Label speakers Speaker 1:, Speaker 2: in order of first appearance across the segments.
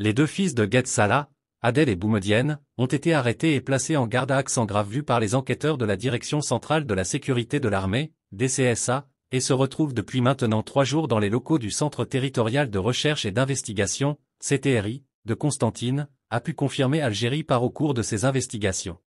Speaker 1: Les deux fils de Salah, Adel et Boumedienne, ont été arrêtés et placés en garde à accent grave vue par les enquêteurs de la Direction Centrale de la Sécurité de l'Armée, DCSA, et se retrouvent depuis maintenant trois jours dans les locaux du Centre Territorial de Recherche et d'Investigation, CTRI, de Constantine, a pu confirmer Algérie par au cours de ses investigations.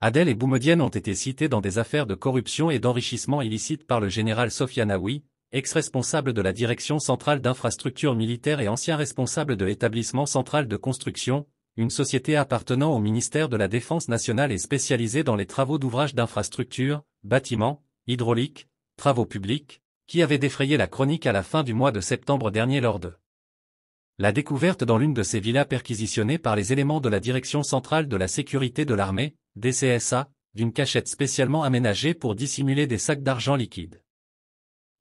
Speaker 1: Adèle et Boumedienne ont été cités dans des affaires de corruption et d'enrichissement illicite par le général Sofiane Aoui, ex-responsable de la Direction centrale d'infrastructures militaires et ancien responsable de l'établissement central de construction, une société appartenant au ministère de la Défense nationale et spécialisée dans les travaux d'ouvrage d'infrastructures, bâtiments, hydrauliques, travaux publics, qui avait défrayé la chronique à la fin du mois de septembre dernier lors de la découverte dans l'une de ces villas perquisitionnées par les éléments de la Direction centrale de la sécurité de l'armée, DCSA, d'une cachette spécialement aménagée pour dissimuler des sacs d'argent liquide.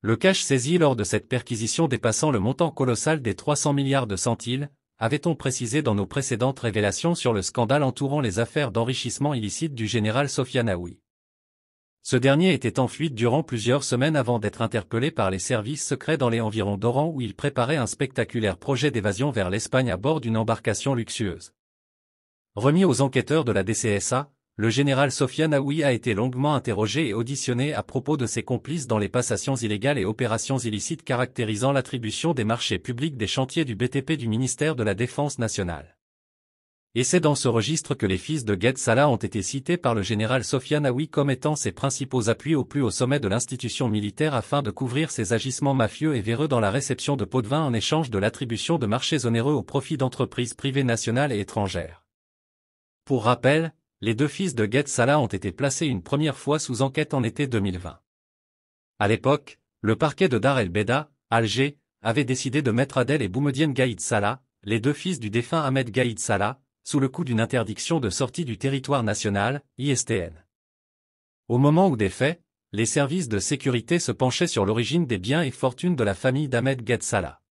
Speaker 1: Le cash saisi lors de cette perquisition dépassant le montant colossal des 300 milliards de centiles, avait-on précisé dans nos précédentes révélations sur le scandale entourant les affaires d'enrichissement illicite du général Sofiane Ce dernier était en fuite durant plusieurs semaines avant d'être interpellé par les services secrets dans les environs d'Oran où il préparait un spectaculaire projet d'évasion vers l'Espagne à bord d'une embarcation luxueuse. Remis aux enquêteurs de la DCSA, le général Sofiane Aoui a été longuement interrogé et auditionné à propos de ses complices dans les passations illégales et opérations illicites caractérisant l'attribution des marchés publics des chantiers du BTP du ministère de la Défense nationale. Et c'est dans ce registre que les fils de Ged Salah ont été cités par le général Sofiane Aoui comme étant ses principaux appuis au plus haut sommet de l'institution militaire afin de couvrir ses agissements mafieux et véreux dans la réception de pots de vin en échange de l'attribution de marchés onéreux au profit d'entreprises privées nationales et étrangères. Pour rappel, les deux fils de Ged Salah ont été placés une première fois sous enquête en été 2020. À l'époque, le parquet de Dar el-Beda, Alger, avait décidé de mettre Adel et Boumedienne Gaïd Salah, les deux fils du défunt Ahmed Gaïd Salah, sous le coup d'une interdiction de sortie du territoire national, ISTN. Au moment où des faits, les services de sécurité se penchaient sur l'origine des biens et fortunes de la famille d'Ahmed Gaïd Salah.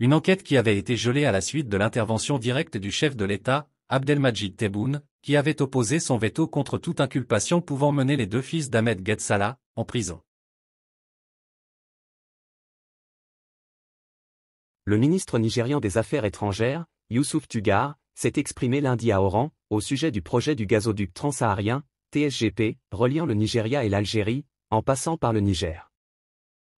Speaker 1: Une enquête qui avait été gelée à la suite de l'intervention directe du chef de l'État, Abdelmajid Tebboune, qui avait opposé son veto contre toute inculpation pouvant mener les deux
Speaker 2: fils d'Ahmed Getsala, en prison. Le ministre nigérian des Affaires étrangères, Youssouf Tugar, s'est exprimé lundi à Oran, au sujet du projet du gazoduc transsaharien, TSGP, reliant le Nigeria et l'Algérie, en passant par le Niger.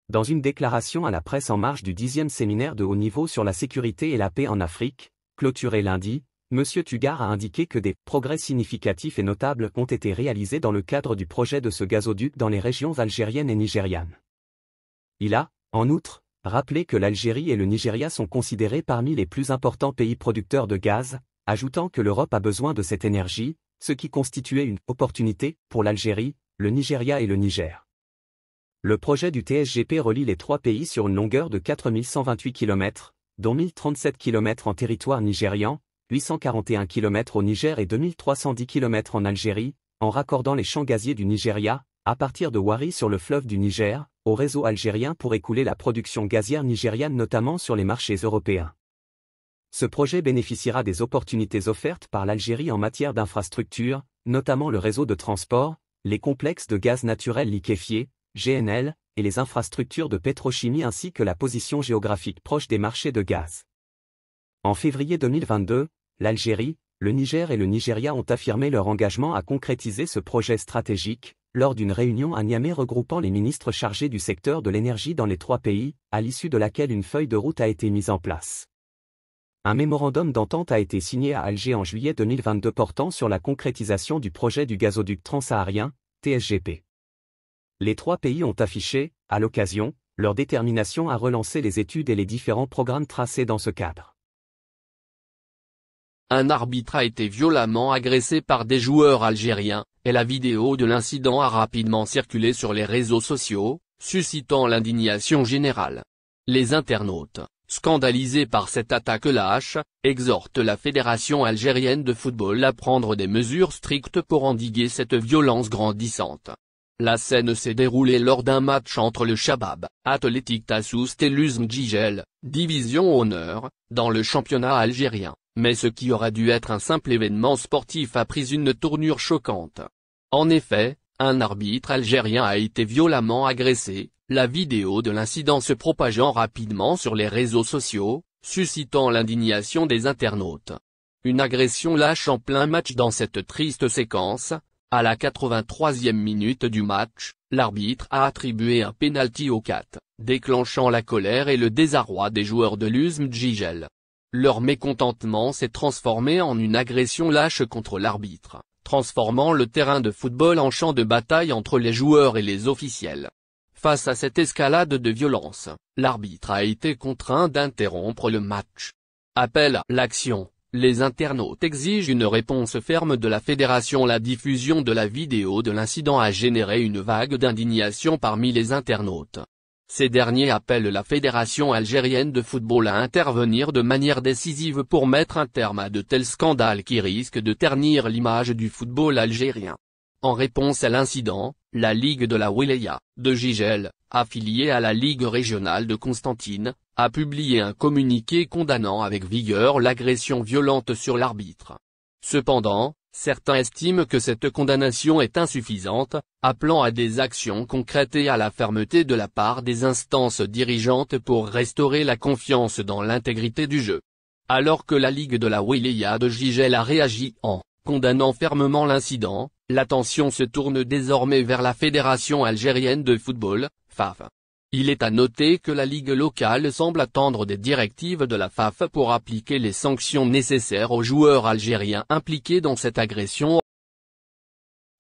Speaker 2: Dans une déclaration à la presse en marge du 10e séminaire de haut niveau sur la sécurité et la paix en Afrique, clôturé lundi, M. Tugar a indiqué que des progrès significatifs et notables ont été réalisés dans le cadre du projet de ce gazoduc dans les régions algériennes et nigérianes. Il a, en outre, rappelé que l'Algérie et le Nigeria sont considérés parmi les plus importants pays producteurs de gaz, ajoutant que l'Europe a besoin de cette énergie, ce qui constituait une opportunité pour l'Algérie, le Nigeria et le Niger. Le projet du TSGP relie les trois pays sur une longueur de 4128 km, dont 1037 km en territoire nigérian, 841 km au Niger et 2310 km en Algérie, en raccordant les champs gaziers du Nigeria, à partir de Wari sur le fleuve du Niger, au réseau algérien pour écouler la production gazière nigériane notamment sur les marchés européens. Ce projet bénéficiera des opportunités offertes par l'Algérie en matière d'infrastructures, notamment le réseau de transport, les complexes de gaz naturel liquéfié, GNL, et les infrastructures de pétrochimie ainsi que la position géographique proche des marchés de gaz. En février 2022, l'Algérie, le Niger et le Nigeria ont affirmé leur engagement à concrétiser ce projet stratégique, lors d'une réunion à Niamey regroupant les ministres chargés du secteur de l'énergie dans les trois pays, à l'issue de laquelle une feuille de route a été mise en place. Un mémorandum d'entente a été signé à Alger en juillet 2022 portant sur la concrétisation du projet du gazoduc transsaharien, TSGP. Les trois pays ont affiché, à l'occasion, leur détermination à relancer
Speaker 3: les études et les différents programmes tracés dans ce cadre. Un arbitre a été violemment agressé par des joueurs algériens, et la vidéo de l'incident a rapidement circulé sur les réseaux sociaux, suscitant l'indignation générale. Les internautes, scandalisés par cette attaque lâche, exhortent la Fédération algérienne de football à prendre des mesures strictes pour endiguer cette violence grandissante. La scène s'est déroulée lors d'un match entre le Shabab, Athletic Tassoust et l'Uzm Djigel, division honneur, dans le championnat algérien mais ce qui aura dû être un simple événement sportif a pris une tournure choquante. En effet, un arbitre algérien a été violemment agressé, la vidéo de l'incident se propageant rapidement sur les réseaux sociaux, suscitant l'indignation des internautes. Une agression lâche en plein match dans cette triste séquence, à la 83e minute du match, l'arbitre a attribué un pénalty au 4, déclenchant la colère et le désarroi des joueurs de l'USM Djigel. Leur mécontentement s'est transformé en une agression lâche contre l'arbitre, transformant le terrain de football en champ de bataille entre les joueurs et les officiels. Face à cette escalade de violence, l'arbitre a été contraint d'interrompre le match. Appel à l'action. Les internautes exigent une réponse ferme de la fédération. La diffusion de la vidéo de l'incident a généré une vague d'indignation parmi les internautes, ces derniers appellent la Fédération algérienne de football à intervenir de manière décisive pour mettre un terme à de tels scandales qui risquent de ternir l'image du football algérien. En réponse à l'incident, la Ligue de la Wilaya, de Gigel, affiliée à la Ligue régionale de Constantine, a publié un communiqué condamnant avec vigueur l'agression violente sur l'arbitre. Cependant, Certains estiment que cette condamnation est insuffisante, appelant à des actions concrètes et à la fermeté de la part des instances dirigeantes pour restaurer la confiance dans l'intégrité du jeu. Alors que la Ligue de la Wilaya de Gigel a réagi en condamnant fermement l'incident, l'attention se tourne désormais vers la Fédération algérienne de football, FAF. Il est à noter que la Ligue locale semble attendre des directives de la FAF pour appliquer les sanctions nécessaires aux joueurs algériens impliqués dans cette agression.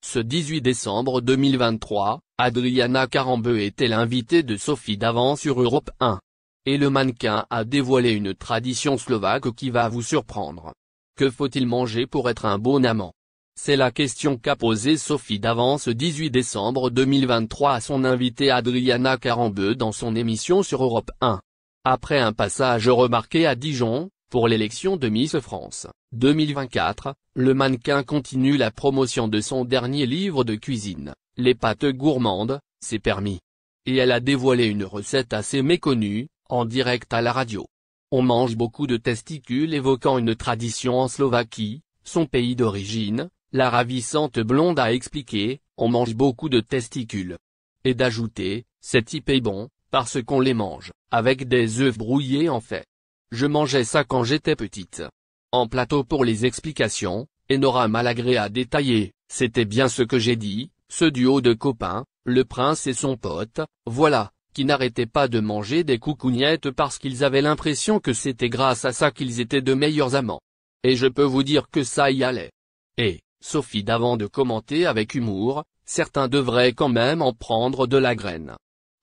Speaker 3: Ce 18 décembre 2023, Adriana Carambeu était l'invitée de Sophie Davant sur Europe 1. Et le mannequin a dévoilé une tradition slovaque qui va vous surprendre. Que faut-il manger pour être un bon amant c'est la question qu'a posée Sophie Davance, 18 décembre 2023 à son invité Adriana Carambeu dans son émission sur Europe 1. Après un passage remarqué à Dijon, pour l'élection de Miss France 2024, le mannequin continue la promotion de son dernier livre de cuisine, Les pâtes gourmandes, c'est permis. Et elle a dévoilé une recette assez méconnue, en direct à la radio. On mange beaucoup de testicules évoquant une tradition en Slovaquie, son pays d'origine, la ravissante blonde a expliqué, on mange beaucoup de testicules. Et d'ajouter, c'est type est bon, parce qu'on les mange, avec des œufs brouillés en fait. Je mangeais ça quand j'étais petite. En plateau pour les explications, et Nora Malagré a détaillé, c'était bien ce que j'ai dit, ce duo de copains, le prince et son pote, voilà, qui n'arrêtaient pas de manger des coucougnettes parce qu'ils avaient l'impression que c'était grâce à ça qu'ils étaient de meilleurs amants. Et je peux vous dire que ça y allait. Et, Sophie d'avant de commenter avec humour, certains devraient quand même en prendre de la graine.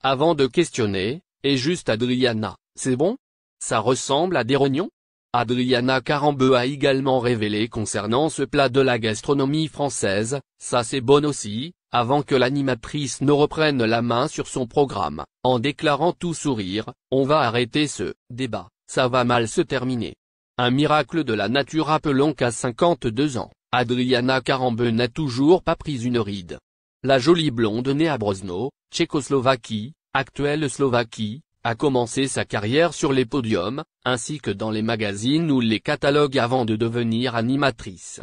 Speaker 3: Avant de questionner, et juste Adriana, c'est bon Ça ressemble à des rognons Adriana Carambeu a également révélé concernant ce plat de la gastronomie française, ça c'est bon aussi, avant que l'animatrice ne reprenne la main sur son programme, en déclarant tout sourire, on va arrêter ce débat, ça va mal se terminer. Un miracle de la nature appelons qu'à 52 ans, Adriana Carambe n'a toujours pas pris une ride. La jolie blonde née à Brozno, Tchécoslovaquie, actuelle Slovaquie, a commencé sa carrière sur les podiums, ainsi que dans les magazines ou les catalogues avant de devenir animatrice.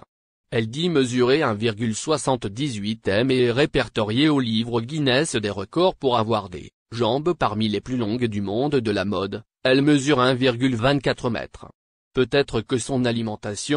Speaker 3: Elle dit mesurer 1,78 m et est répertoriée au livre Guinness des records pour avoir des jambes parmi les plus longues du monde de la mode, elle mesure 1,24 m. Peut-être que son alimentation